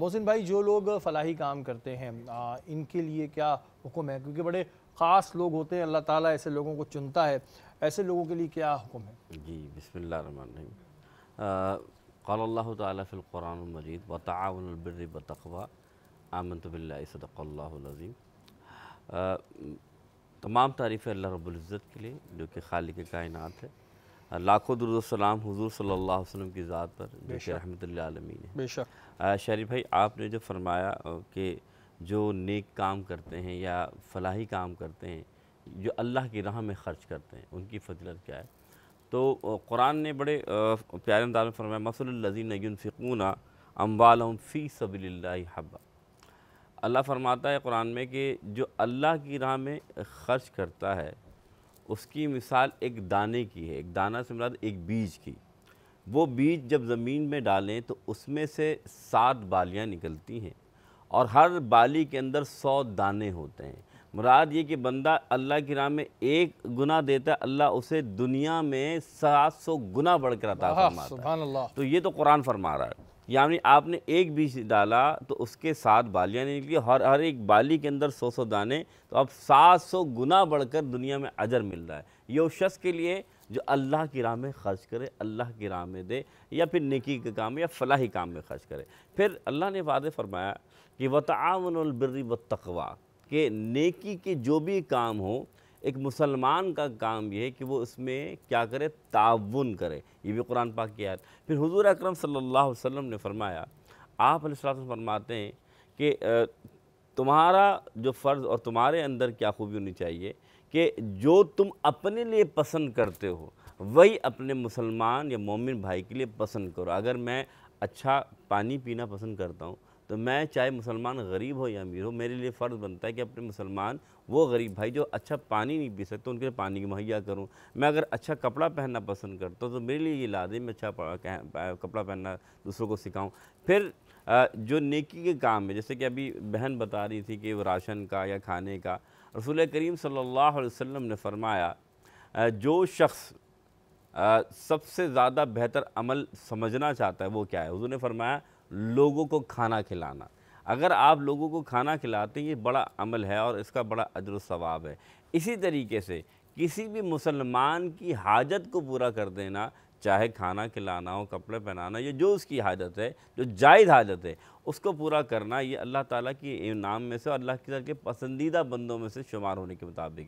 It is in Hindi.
मोहसिन भाई जो लोग फलाही काम करते हैं आ, इनके लिए क्या हुक्म है क्योंकि बड़े ख़ास लोग होते हैं अल्लाह ताला ऐसे लोगों को चुनता है ऐसे लोगों के लिए क्या हुक्म है जी बसमिल्लाम कल्ला तफ़िलकुरान मजीद व ताउनबिर बतवा आमन तबिल्लाजीम तमाम तारीफ़ अल्लाह रब्ज़त के लिए जो कि खालिक कायनत है लाखों दुरुस्सलाम हजूर सल्ला वसम की ज़ात पर बेश कि रहमत है बेशक शरीफ भाई आपने जो फरमाया कि जो नेक काम करते हैं या फलाही काम करते हैं जो अल्लाह की राह में ख़र्च करते हैं उनकी फजलत क्या है तो कुरान ने बड़े प्यारे अंदाज में फरमाया मसलजीनफ़िकून अम्बाल फ़ी सबल्ला हब्बा अल्लाह फरमाता है कुरान में कि जो अल्लाह की राह में ख़र्च करता है उसकी मिसाल एक दाने की है एक दाना से मुराद एक बीज की वो बीज जब ज़मीन में डालें तो उसमें से सात बालियाँ निकलती हैं और हर बाली के अंदर सौ दाने होते हैं मुराद ये कि बंदा अल्लाह की राह में एक गुना देता है अल्लाह उसे दुनिया में सात सौ गुना बढ़कर अता फरमाता है तो ये तो कुरान फरमा रहा है यानी आपने एक बीज डाला तो उसके साथ बालियाँ निकली हर हर एक बाली के अंदर सौ सौ दाने तो अब सात सौ गुना बढ़कर दुनिया में अजर मिल रहा है ये उस शख्स के लिए जो अल्लाह की राह में खर्च करे अल्लाह की राह में दे या फिर निकी के काम या फलाही काम में खर्च करे फिर अल्लाह ने वादे फरमाया कि वतावन बिर्री व तकवा के नेकी के जो भी काम हो एक मुसलमान का काम यह है कि वो उसमें क्या करे ताउन करे ये भी कुरान पाक की आयत फिर हुजूर अकरम सल्लल्लाहु अलैहि वसल्लम ने फरमाया आप फरमाते हैं कि तुम्हारा जो फ़र्ज़ और तुम्हारे अंदर क्या खूबी होनी चाहिए कि जो तुम अपने लिए पसंद करते हो वही अपने मुसलमान या मोमिन भाई के लिए पसंद करो अगर मैं अच्छा पानी पीना पसंद करता हूँ तो मैं चाहे मुसलमान गरीब हो या अमीर हो मेरे लिए फ़र्ज़ बनता है कि अपने मुसलमान वो गरीब भाई जो अच्छा पानी नहीं पी सकते उनके लिए पानी की मुहैया करूँ मैं अगर अच्छा कपड़ा पहनना पसंद करता हूँ तो मेरे लिए ये मैं अच्छा कपड़ा पहनना दूसरों को सिखाऊँ फिर जो नेकी के काम है जैसे कि अभी बहन बता रही थी कि वो राशन का या खाने का रसूल करीम सल्लल्लाहु अलैहि वसल्लम ने फरमाया जो शख्स सबसे ज़्यादा बेहतर अमल समझना चाहता है वो क्या है उसने फरमाया लोगों को खाना खिलाना अगर आप लोगों को खाना खिलाते हैं ये बड़ा अमल है और इसका बड़ा अजर सवाब है इसी तरीके से किसी भी मुसलमान की हाजत को पूरा कर देना चाहे खाना खिलाना हो कपड़े पहनाना ये जो उसकी हाजत है जो जायद हाजत है उसको पूरा करना ये अल्लाह ताला के इनाम में से और अल्लाह की तरह के पसंदीदा बंदों में से शुमार होने के मुताबिक